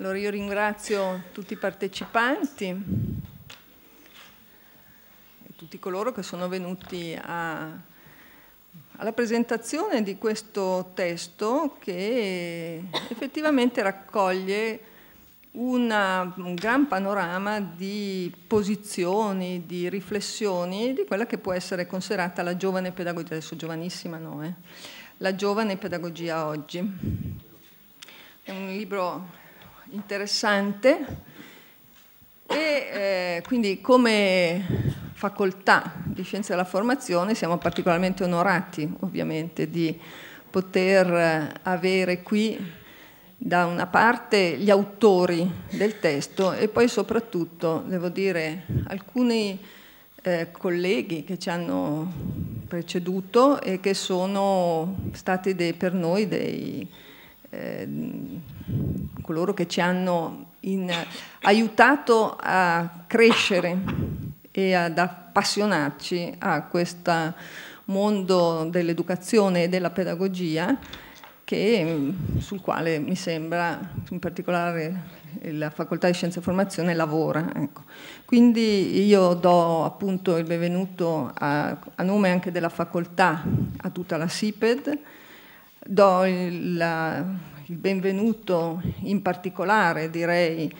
Allora io ringrazio tutti i partecipanti e tutti coloro che sono venuti a, alla presentazione di questo testo che effettivamente raccoglie una, un gran panorama di posizioni, di riflessioni di quella che può essere considerata la giovane pedagogia, adesso giovanissima no, eh? la giovane pedagogia oggi. È un libro interessante e eh, quindi come facoltà di scienze della formazione siamo particolarmente onorati ovviamente di poter avere qui da una parte gli autori del testo e poi soprattutto, devo dire, alcuni eh, colleghi che ci hanno preceduto e che sono stati dei, per noi dei, eh, coloro che ci hanno in, aiutato a crescere e ad appassionarci a questo mondo dell'educazione e della pedagogia che, sul quale mi sembra in particolare la facoltà di scienze e formazione lavora. Ecco. Quindi io do appunto il benvenuto a, a, nome anche della facoltà a tutta la SIPED, do il, la, il benvenuto in particolare, direi,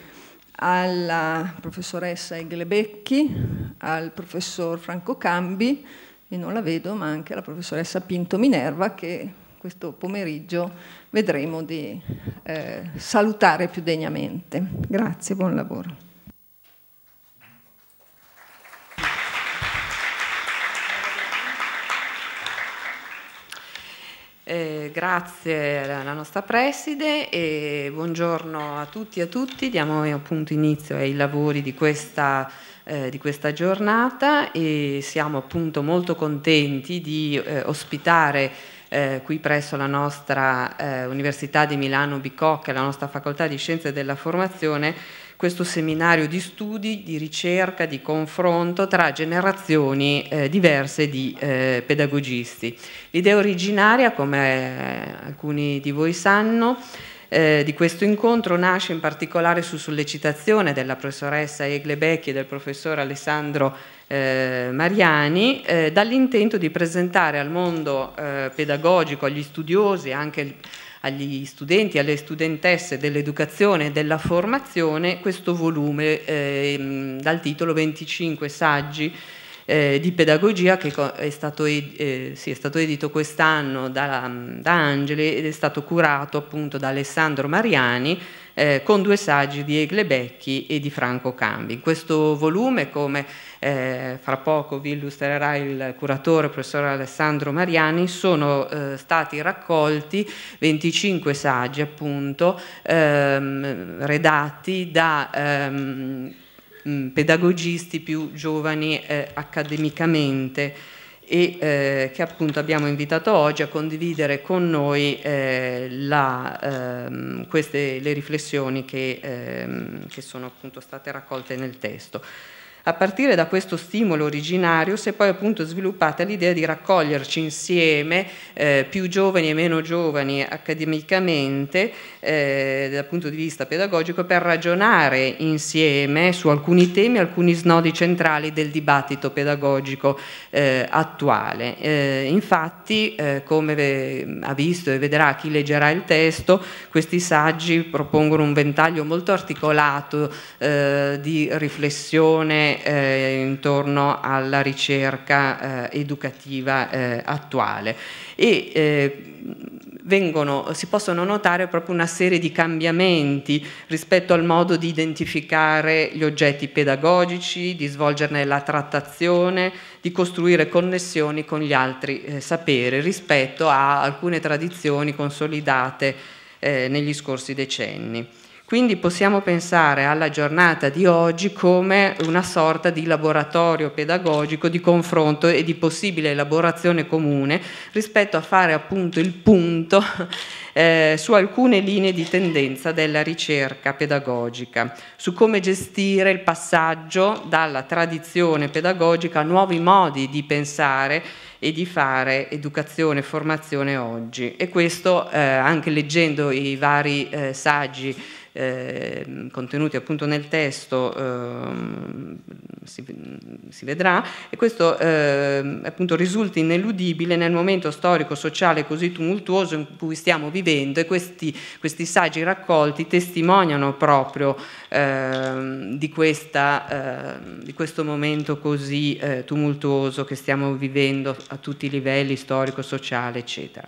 alla professoressa Eglebecchi, al professor Franco Cambi e non la vedo, ma anche alla professoressa Pinto Minerva che questo pomeriggio vedremo di eh, salutare più degnamente. Grazie, buon lavoro. Eh, grazie alla nostra preside e buongiorno a tutti e a tutti. Diamo appunto inizio ai lavori di questa, eh, di questa giornata e siamo appunto molto contenti di eh, ospitare eh, qui presso la nostra eh, Università di Milano Bicocca, la nostra Facoltà di Scienze della Formazione, questo seminario di studi, di ricerca, di confronto tra generazioni eh, diverse di eh, pedagogisti. L'idea originaria, come eh, alcuni di voi sanno, eh, di questo incontro nasce in particolare su sollecitazione della professoressa Egle Becchi e del professor Alessandro eh, Mariani eh, dall'intento di presentare al mondo pedagogico, agli studiosi, anche agli studenti e alle studentesse dell'educazione e della formazione questo volume eh, dal titolo 25 saggi eh, di pedagogia che è stato, ed eh, sì, è stato edito quest'anno da, da, Angeli ed è stato curato appunto da Alessandro Mariani eh, con due saggi di Egle Becchi e di Franco Cambi. In questo volume, come eh, fra poco vi illustrerà il curatore il professor Alessandro Mariani, sono eh, stati raccolti 25 saggi appunto ehm, redatti da ehm, mm, pedagogisti più giovani eh, accademicamente e eh, che appunto abbiamo invitato oggi a condividere con noi eh, la, ehm, queste, le riflessioni che, ehm, che sono appunto state raccolte nel testo. A partire da questo stimolo originario si è poi appunto sviluppata l'idea di raccoglierci insieme eh, più giovani e meno giovani accademicamente eh, dal punto di vista pedagogico per ragionare insieme su alcuni temi, alcuni snodi centrali del dibattito pedagogico eh, attuale. Eh, infatti, eh, come ha visto e vedrà chi leggerà il testo, questi saggi propongono un ventaglio molto articolato eh, di riflessione eh, intorno alla ricerca eh, educativa eh, attuale e eh, vengono, si possono notare proprio una serie di cambiamenti rispetto al modo di identificare gli oggetti pedagogici, di svolgerne la trattazione, di costruire connessioni con gli altri eh, saperi rispetto a alcune tradizioni consolidate eh, negli scorsi decenni. Quindi possiamo pensare alla giornata di oggi come una sorta di laboratorio pedagogico di confronto e di possibile elaborazione comune rispetto a fare appunto il punto eh, su alcune linee di tendenza della ricerca pedagogica, su come gestire il passaggio dalla tradizione pedagogica a nuovi modi di pensare e di fare educazione e formazione oggi. E questo eh, anche leggendo i vari eh, saggi Ehm, contenuti appunto nel testo eh, si, si, vedrà e questo eh, appunto risulta ineludibile nel momento storico sociale così tumultuoso in cui stiamo vivendo e questi, questi saggi raccolti testimoniano proprio ehm, di, questa, ehm, di, questo momento così eh, tumultuoso che stiamo vivendo a tutti i livelli storico, sociale eccetera.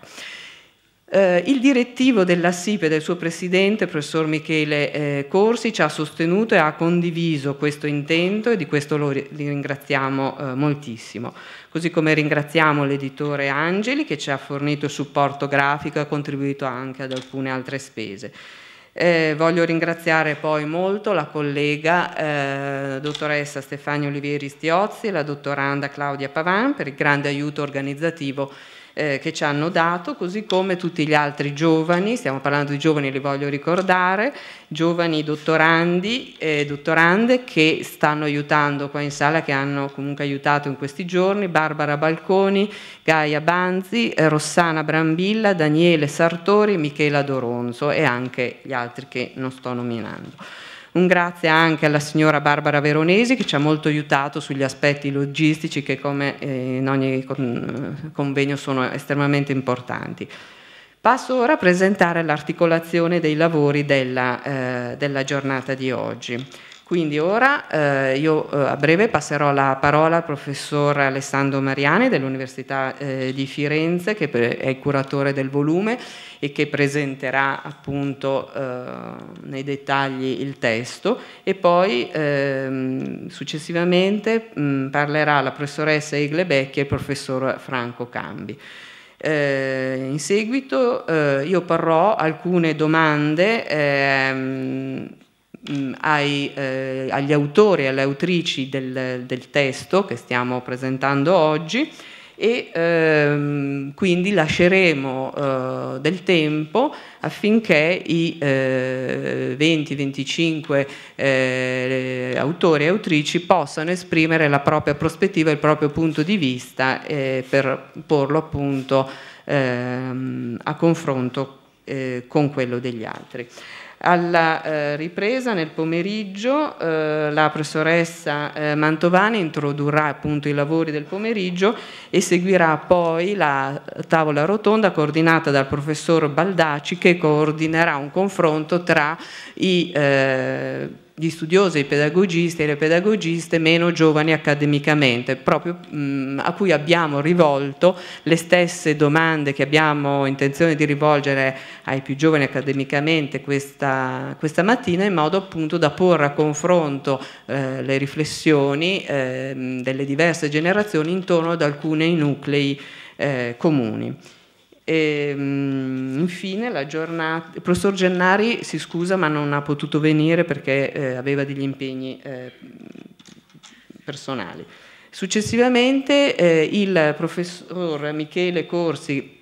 Eh, il direttivo della SIPE del suo presidente, professor Michele eh, Corsi, ci ha sostenuto e ha condiviso questo intento e di questo lo ri ringraziamo eh, moltissimo. Così come ringraziamo l'editore Angeli che ci ha fornito il supporto grafico e ha contribuito anche ad alcune altre spese. Eh, voglio ringraziare poi molto la collega eh, dottoressa Stefania Olivieri Stiozzi e la dottoranda Claudia Pavan per il grande aiuto organizzativo eh, che ci hanno dato, così come tutti gli altri giovani, stiamo parlando di giovani, li voglio ricordare, giovani dottorandi e dottorande che stanno aiutando qua in sala, che hanno comunque aiutato in questi giorni, Barbara Balconi, Gaia Banzi, Rossana Brambilla, Daniele Sartori, Michela Doronzo e anche gli altri che non sto nominando. Un grazie anche alla signora Barbara Veronesi che ci ha molto aiutato sugli aspetti logistici che come eh, in ogni eh, convegno sono estremamente importanti. Passo ora a presentare l'articolazione dei lavori della, eh, della giornata di oggi. Quindi ora eh, io eh, a breve passerò la parola al professor Alessandro Mariani dell'Università eh, di Firenze che è il curatore del volume e che presenterà appunto eh, nei dettagli il testo e poi ehm, successivamente mh, mm, parlerà la professoressa Egle Becchi e il professor Franco Cambi. Eh, in seguito eh, io porrò alcune domande ehm, Mm, ai, eh, agli autori e alle autrici del, del, testo che stiamo presentando oggi e ehm, quindi lasceremo eh, del tempo affinché i eh, 20-25 eh, autori e autrici possano esprimere la propria prospettiva, il proprio punto di vista eh, per porlo appunto ehm, a confronto eh, con quello degli altri. Alla eh, ripresa nel pomeriggio eh, la professoressa eh, Mantovani introdurrà appunto i lavori del pomeriggio e seguirà poi la tavola rotonda coordinata dal professor Baldacci che coordinerà un confronto tra i eh, gli studiosi, i pedagogisti e le pedagogiste meno giovani accademicamente, proprio mh, mm, a cui abbiamo rivolto le stesse domande che abbiamo intenzione di rivolgere ai più giovani accademicamente questa, questa mattina, in modo appunto da porre a confronto eh, le riflessioni eh, delle diverse generazioni intorno ad alcuni nuclei eh, comuni. E, ehm, mh, infine la giornata, il professor Gennari si scusa ma non ha potuto venire perché eh, aveva degli impegni eh, personali. Successivamente eh, il professor Michele Corsi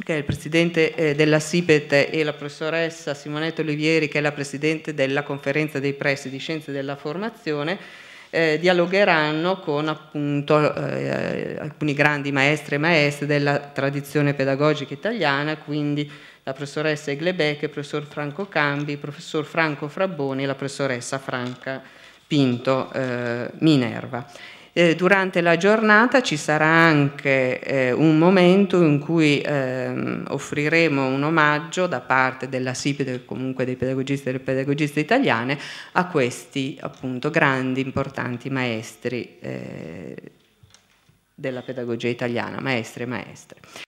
che è il presidente eh, della SIPET e la professoressa Simonetta Olivieri che è la presidente della conferenza dei pressi di scienze della formazione eh, dialogheranno con appunto eh, alcuni grandi maestri e maestre della tradizione pedagogica italiana, quindi la professoressa Eglebec, il professor Franco Cambi, il professor Franco Fraboni e la professoressa Franca Pinto eh, Minerva. Eh, durante la giornata ci sarà anche eh, un momento in cui ehm, offriremo un omaggio da parte della SIPED e comunque dei pedagogisti e delle pedagogiste italiane a questi appunto grandi, importanti maestri eh, della pedagogia italiana, maestre e maestre.